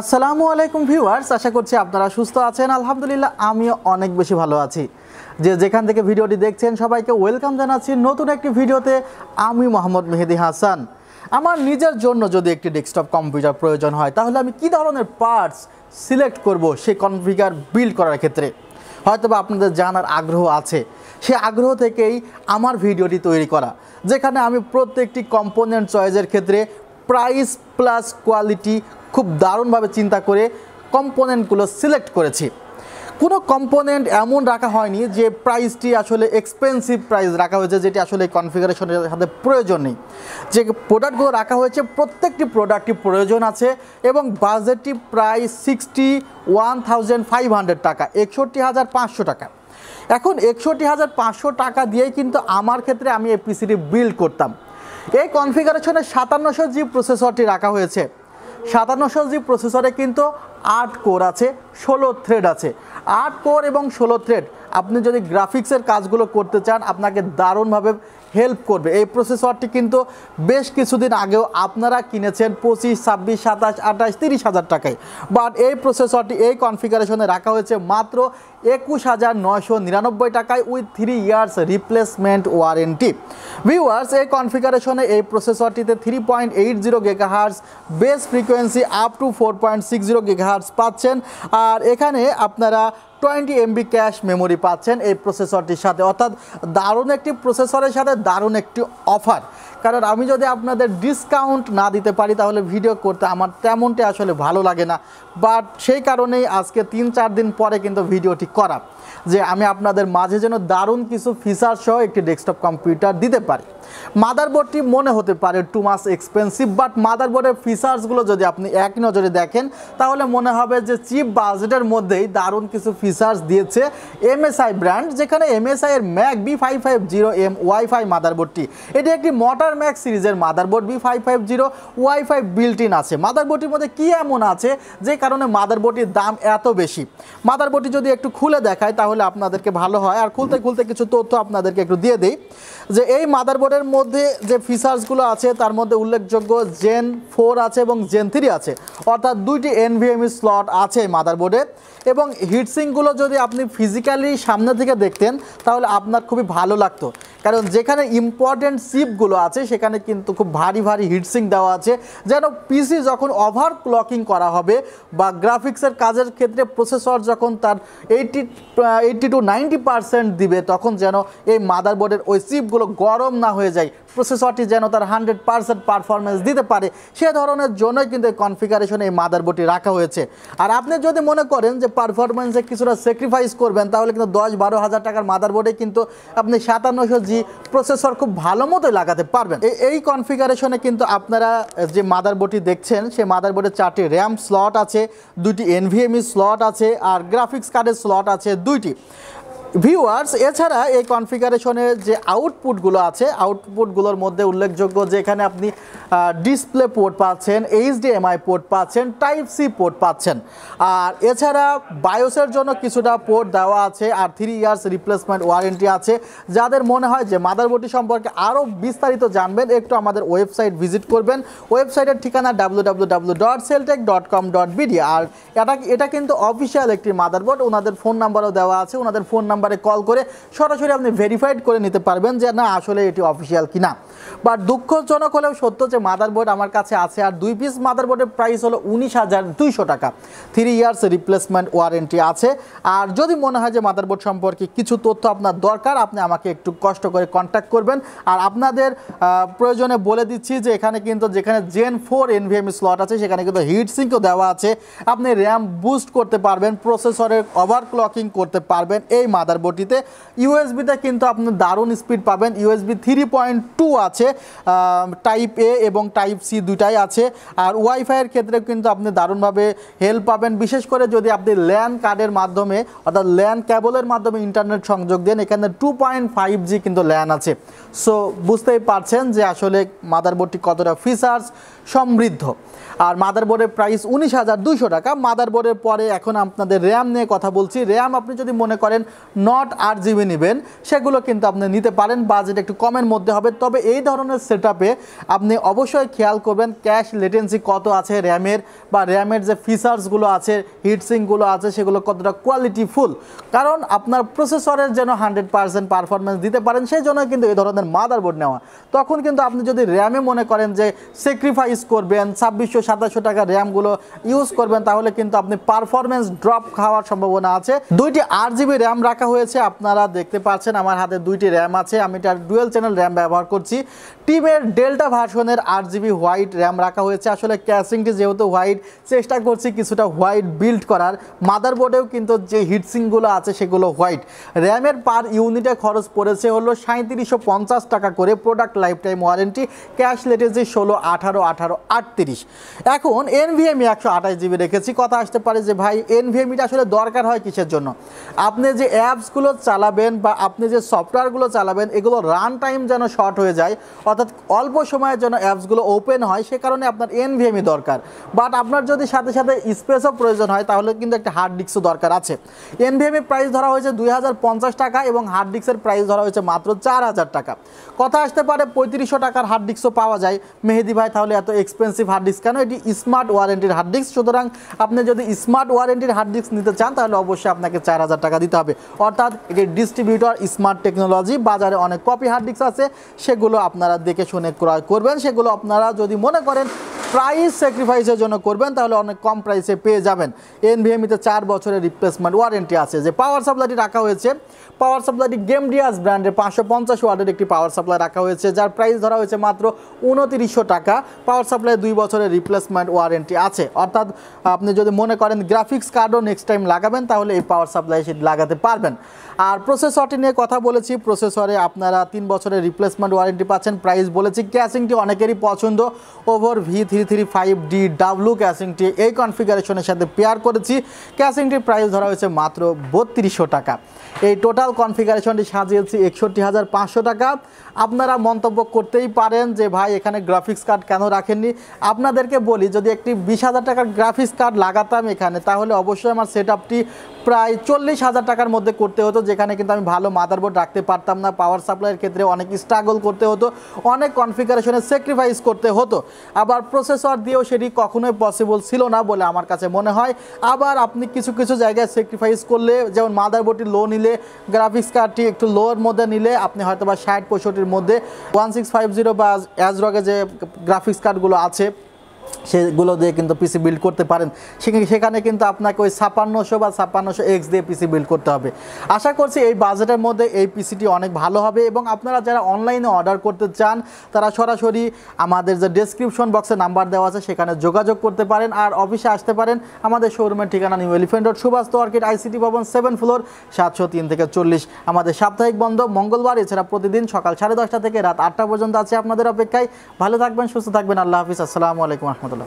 আসসালামু আলাইকুম ভিউয়ার্স আশা করছি আপনারা সুস্থ আছেন আলহামদুলিল্লাহ আমিও অনেক বেশি ভালো আছি যে যেখান থেকে ভিডিওটি দেখছেন সবাইকে ওয়েলকাম জানাচ্ছি নতুন একটি ভিডিওতে আমি মোহাম্মদ মেহেদি হাসান আমার নিজের জন্য যদি একটি ডেস্কটপ কম্পিউটার প্রয়োজন হয় তাহলে আমি কি ধরনের পার্টস সিলেক্ট করব সেই কনফিগার বিল্ড করার ক্ষেত্রে হয়তো বা আপনাদের জানার আগ্রহ আছে সে আগ্রহ থেকেই আমার ভিডিওটি তৈরি করা যেখানে আমি প্রত্যেকটি কম্পোনেন্ট চয়েসের ক্ষেত্রে প্রাইস প্লাস কোয়ালিটি খুব দারুণভাবে চিন্তা করে কম্পোনেন্টগুলো সিলেক্ট করেছি কোনো কম্পোনেন্ট এমন রাখা হয়নি যে প্রাইসটি আসলে এক্সপেন্সিভ প্রাইস রাখা হয়েছে যেটি আসলে কনফিগারেশনের সাথে প্রয়োজন নেই যে প্রোডাক্টগুলো রাখা হয়েছে প্রত্যেকটি প্রোডাক্টটি প্রয়োজন আছে এবং বাজেটটি প্রায় sixty one thousand five hundred টাকা একষট্টি হাজার পাঁচশো টাকা এখন একষট্টি হাজার পাঁচশো টাকা দিয়েই কিন্তু আমার ক্ষেত্রে আমি এই পিসিটি বিল্ড করতাম এই কনফিগারেশনে সাতান্নশো জি প্রসেসরটি রাখা হয়েছে সাতান্নশো জি প্রসেসরে কিন্তু আট কোর আছে ষোলো থ্রেড আছে আট কোর এবং ষোলো থ্রেড আপনি যদি গ্রাফিক্সের কাজগুলো করতে চান আপনাকে দারুণভাবে হেল্প করবে এই প্রসেসরটি কিন্তু বেশ কিছুদিন আগেও আপনারা কিনেছেন পঁচিশ ছাব্বিশ সাতাশ আঠাশ তিরিশ হাজার টাকায় বাট এই প্রসেসরটি এই কনফিগারেশনে রাখা হয়েছে মাত্র একুশ হাজার নয়শো নিরানব্বই টাকায় with three years replacement warranty viewers এই কনফিগারেশনে এই প্রসেসরটিতে three point eight zero gigahertz base frequency up to four point six zero gigahertz পাচ্ছেন আর এখানে আপনারা টোয়েন্টি এমবি ক্যাশ মেমোরি পাচ্ছেন এই প্রসেসরটির সাথে অর্থাৎ দারুণ একটি প্রসেসরের সাথে দারুণ একটি অফার কারণ আমি যদি আপনাদের ডিসকাউন্ট না দিতে পারি তাহলে ভিডিও করতে আমার তেমনটি আসলে ভালো লাগে না বাট সেই কারণেই আজকে তিন চার দিন পরে কিন্তু ভিডিওটি করা যে আমি আপনাদের মাঝে যেন দারুণ কিছু ফিচার সহ একটি ডেস্কটপ কম্পিউটার দিতে পারি মাদারবোর্ডটি মনে হতে পারে টু মাস এক্সপেন্সিভ বাট মাদারবোর্ডের ফিচার্সগুলো যদি আপনি এক নজরে দেখেন তাহলে মনে হবে যে চিপ বাজেটের মধ্যেই দারুণ কিছু ফিচার্স দিয়েছে এমএসআই ব্র্যান্ড যেখানে এমএসআই এর MAG B five five zero M wifi motherboard এটি একটি মোটর ম্যাক সিরিজের motherboard B five five zero wifi built in in আছে মাদারবোর্ডটির মধ্যে কী এমন আছে যে কারণে মাদারবোর্ডটির দাম এত বেশি মাদারবোর্ডটি যদি একটু খুলে দেখায় তাহলে আপনাদেরকে ভালো হয় আর খুলতে খুলতে কিছু তথ্য আপনাদেরকে একটু দিয়ে দিই যে এই মাদারবোর্ডের স্মার্টওয়াচের মধ্যে যে ফিচার্সগুলো আছে তার মধ্যে উল্লেখযোগ্য জেন ফোর আছে এবং জেন থ্রি আছে অর্থাৎ দুইটি এনভিএমই স্লট e আছে মাদারবোর্ডে এবং হিটসিংগুলো যদি আপনি ফিজিক্যালি সামনে থেকে দেখতেন তাহলে আপনার খুবই ভালো লাগতো কারণ যেখানে ইম্পর্টেন্ট সিপগুলো আছে সেখানে কিন্তু খুব ভারী ভারী হিটসিং দেওয়া আছে যেন পিসি যখন ওভার ক্লকিং করা হবে বা গ্রাফিক্সের কাজের ক্ষেত্রে প্রসেসর যখন তার eighty eighty to ninety percent দিবে তখন যেন এই মাদারবোর্ডের ওই সিপগুলো গরম না হয়ে হয়ে যায় প্রসেসরটি যেন তার হান্ড্রেড পারসেন্ট পারফরমেন্স দিতে পারে সে ধরনের জন্যই কিন্তু এই কনফিগারেশনে এই মাদারবোর্ডটি রাখা হয়েছে আর আপনি যদি মনে করেন যে পারফরমেন্সে কিছুটা স্যাক্রিফাইস করবেন তাহলে কিন্তু দশ বারো হাজার টাকার মাদারবোর্ডে কিন্তু আপনি সাতান্নশো জি প্রসেসর খুব ভালো মতো লাগাতে পারবেন এই কনফিগারেশনে কিন্তু আপনারা যে মাদারবোর্ডটি দেখছেন সেই মাদারবোর্ডে চারটি র্যাম স্লট আছে দুটি এনভিএমই স্লট আছে আর গ্রাফিক্স কার্ডের স্লট আছে দুইটি ভিউয়ার্স এছাড়া এই কনফিগারেশনের যে আউটপুটগুলো আছে আউটপুটগুলোর মধ্যে উল্লেখযোগ্য যে এখানে আপনি ডিসপ্লে পোর্ট পাচ্ছেন এইচডিএমআই পোর্ট পাচ্ছেন টাইপ সি পোর্ট পাচ্ছেন আর এছাড়া বায়োসের জন্য কিছুটা পোর্ট দেওয়া আছে আর থ্রি ইয়ার্স রিপ্লেসমেন্ট ওয়ারেন্টি আছে যাদের মনে হয় যে মাদারবোর্ডটি সম্পর্কে আরও বিস্তারিত জানবেন একটু আমাদের ওয়েবসাইট ভিজিট করবেন ওয়েবসাইটের ঠিকানা ডাব্লু আর এটা এটা কিন্তু অফিসিয়াল একটি মাদারবোর্ড ওনাদের ফোন নাম্বারও দেওয়া আছে ওনাদের ফোন নাম্বার নাম্বারে কল করে সরাসরি আপনি ভেরিফাইড করে নিতে পারবেন যে না আসলে এটি অফিসিয়াল কিনা বাট দুঃখজনক হলেও সত্য যে মাদারবোর্ড আমার কাছে আছে আর দুই পিস মাদারবোর্ডের প্রাইস হলো উনিশ হাজার দুইশো টাকা থ্রি ইয়ার্স রিপ্লেসমেন্ট ওয়ারেন্টি আছে আর যদি মনে হয় যে মাদারবোর্ড সম্পর্কে কিছু তথ্য আপনার দরকার আপনি আমাকে একটু কষ্ট করে কন্ট্যাক্ট করবেন আর আপনাদের প্রয়োজনে বলে দিচ্ছি যে এখানে কিন্তু যেখানে জেন ফোর এনভিএম স্লট আছে সেখানে কিন্তু হিট সিঙ্কও দেওয়া আছে আপনি র্যাম বুস্ট করতে পারবেন প্রসেসরের ওভারক্লকিং করতে পারবেন এই মাদার মাদার মাদারবোর্ডটিতে ইউএসবিতে কিন্তু আপনি দারুণ স্পিড পাবেন ইউএসবি থ্রি পয়েন্ট টু আছে টাইপ এ এবং টাইপ সি দুটাই আছে আর ওয়াইফাইয়ের ক্ষেত্রে কিন্তু আপনি দারুণভাবে হেল্প পাবেন বিশেষ করে যদি আপনি ল্যান কার্ডের মাধ্যমে অর্থাৎ ল্যান কেবলের মাধ্যমে ইন্টারনেট সংযোগ দেন এখানে টু পয়েন্ট ফাইভ জি কিন্তু ল্যান আছে সো বুঝতেই পারছেন যে আসলে মাদারবোর্ডটি কতটা ফিচার্স সমৃদ্ধ আর মাদারবোর্ডের প্রাইস উনিশ হাজার দুশো টাকা মাদারবোর্ডের পরে এখন আপনাদের র্যাম নিয়ে কথা বলছি র্যাম আপনি যদি মনে করেন নট আর জিবি নেবেন সেগুলো কিন্তু আপনি নিতে পারেন বাজেট একটু কমের মধ্যে হবে তবে এই ধরনের সেট আপনি অবশ্যই খেয়াল করবেন ক্যাশ লেটেন্সি কত আছে র্যামের বা র্যামের যে ফিচার্সগুলো আছে হিটসিংগুলো আছে সেগুলো কতটা কোয়ালিটিফুল কারণ আপনার প্রসেসরের যেন হান্ড্রেড পারসেন্ট পারফরমেন্স দিতে পারেন সেই জন্য কিন্তু এই ধরনের মাদারবোর্ড নেওয়া তখন কিন্তু আপনি যদি র্যামে মনে করেন যে স্যাক্রিফাইস করবেন ছাব্বিশশো সাতাশশো টাকা র্যামগুলো ইউজ করবেন তাহলে কিন্তু আপনি পারফরমেন্স ড্রপ খাওয়ার সম্ভাবনা আছে দুইটি আট জিবি র্যাম রাখা রাখা হয়েছে আপনারা দেখতে পাচ্ছেন আমার হাতে দুইটি র্যাম আছে আমি এটা ডুয়েল চ্যানেল র্যাম ব্যবহার করছি টিমের ডেল্টা ভার্সনের আট জিবি হোয়াইট র্যাম রাখা হয়েছে আসলে ক্যাশিংটি যেহেতু হোয়াইট চেষ্টা করছি কিছুটা হোয়াইট বিল্ড করার মাদারবোর্ডেও কিন্তু যে হিটসিংগুলো আছে সেগুলো হোয়াইট র্যামের পার ইউনিটে খরচ পড়েছে হলো সাঁত্রিশশো পঞ্চাশ টাকা করে product life time warranty CAS latency ষোলো আঠারো আঠারো আটত্রিশ এখন এনভিএমি একশো আঠাশ জিবি রেখেছি কথা আসতে পারে যে ভাই এনভিএমিটা আসলে দরকার হয় কিসের জন্য আপনি যে অ্যাপ অ্যাপসগুলো চালাবেন বা আপনি যে সফটওয়্যারগুলো চালাবেন এগুলো রান টাইম যেন শর্ট হয়ে যায় অর্থাৎ অল্প সময়ের জন্য অ্যাপসগুলো ওপেন হয় সে কারণে আপনার এনভিএমই দরকার বাট আপনার যদি সাথে সাথে স্পেসও প্রয়োজন হয় তাহলে কিন্তু একটা হার্ড ডিস্কও দরকার আছে এনভিএমের প্রাইস ধরা হয়েছে দুই টাকা এবং হার্ড ডিস্কের প্রাইস ধরা হয়েছে মাত্র চার হাজার টাকা কথা আসতে পারে পঁয়ত্রিশশো টাকার হার্ড ডিস্কও পাওয়া যায় মেহেদি ভাই তাহলে এত এক্সপেন্সিভ হার্ড ডিস্ক কেন এটি স্মার্ট ওয়ারেন্টির হার্ড ডিস্ক সুতরাং আপনি যদি স্মার্ট ওয়ারেন্টির হার্ড ডিস্ক নিতে চান তাহলে অবশ্যই আপনাকে চার হাজার টাকা দিতে হবে অর্থাৎ এটি ডিস্ট্রিবিউটর স্মার্ট টেকনোলজি বাজারে অনেক কপি হার্ড ডিস্ক আছে সেগুলো আপনারা দেখে শুনে ক্রয় করবেন সেগুলো আপনারা যদি মনে করেন প্রাইস স্যাক্রিফাইসের জন্য করবেন তাহলে অনেক কম প্রাইসে পেয়ে যাবেন এনভিএমিতে চার বছরের রিপ্লেসমেন্ট ওয়ারেন্টি আছে যে পাওয়ার সাপ্লাইটি রাখা হয়েছে পাওয়ার সাপ্লাইটি গেমডিয়াস ব্র্যান্ডের পাঁচশো পঞ্চাশ ওয়ার্ডের একটি পাওয়ার সাপ্লাই রাখা হয়েছে যার প্রাইস ধরা হয়েছে মাত্র উনতিরিশশো টাকা পাওয়ার সাপ্লাই দুই বছরের রিপ্লেসমেন্ট ওয়ারেন্টি আছে অর্থাৎ আপনি যদি মনে করেন গ্রাফিক্স কার্ডও নেক্সট টাইম লাগাবেন তাহলে এই পাওয়ার সাপ্লাই সেটি লাগাতে পারবেন আর প্রসেসরটি নিয়ে কথা বলেছি প্রসেসরে আপনারা তিন বছরের রিপ্লেসমেন্ট ওয়ারেন্টি পাচ্ছেন প্রাইস বলেছি ক্যাশিংটি অনেকেরই পছন্দ over V three three five D W ক্যাশিংটি এই কনফিগারেশনের সাথে পেয়ার করেছি ক্যাশিংটির প্রাইস ধরা হয়েছে মাত্র বত্রিশশো টাকা এই টোটাল কনফিগারেশনটি সাজিয়েছি একষট্টি হাজার পাঁচশো টাকা আপনারা মন্তব্য করতেই পারেন যে ভাই এখানে গ্রাফিক্স কার্ড কেন রাখেননি আপনাদেরকে বলি যদি একটি বিশ হাজার টাকার গ্রাফিক্স কার্ড লাগাতাম এখানে তাহলে অবশ্যই আমার সেট আপটি প্রায় চল্লিশ হাজার টাকার মধ্যে করতে হতো যেখানে কিন্তু আমি ভালো মাদারবোর্ড রাখতে পারতাম না পাওয়ার সাপ্লাইয়ের ক্ষেত্রে অনেক স্ট্রাগল করতে হতো অনেক কনফিগারেশনে স্যাক্রিফাইস করতে হতো আবার প্রসেসর দিয়েও সেটি কখনোই পসিবল ছিল না বলে আমার কাছে মনে হয় আবার আপনি কিছু কিছু জায়গায় স্যাক্রিফাইস করলে যেমন মাদারবোর্ডটি লো নিলে গ্রাফিক্স কার্ডটি একটু লোয়ার মধ্যে নিলে আপনি হয়তো বা ষাট পঁয়ষট্টির মধ্যে ওয়ান সিক্স ফাইভ জিরো বা অ্যাজরগে যে গ্রাফিক্স কার্ডগুলো আছে সেগুলো দিয়ে কিন্তু পিসি বিল্ড করতে পারেন সেখানে কিন্তু আপনাকে ওই ছাপান্নশো বা ছাপান্নশো এক্স দিয়ে পিসি বিল্ড করতে হবে আশা করছি এই বাজেটের মধ্যে এই পিসিটি অনেক ভালো হবে এবং আপনারা যারা অনলাইনে অর্ডার করতে চান তারা সরাসরি আমাদের যে ডিসক্রিপশন বক্সে নাম্বার দেওয়া আছে সেখানে যোগাযোগ করতে পারেন আর অফিসে আসতে পারেন আমাদের শোরুমের ঠিকানা নিউ এলিফেন্ট রোড সুভাষ তোয়ার্কেট আইসিটি ভবন সেভেন ফ্লোর সাতশো তিন থেকে চল্লিশ আমাদের সাপ্তাহিক বন্ধ মঙ্গলবার এছাড়া প্রতিদিন সকাল সাড়ে দশটা থেকে রাত আটটা পর্যন্ত আছে আপনাদের অপেক্ষায় ভালো থাকবেন সুস্থ থাকবেন আল্লাহ হাফিজ আসসালামু আলাইকুম ورحمه الله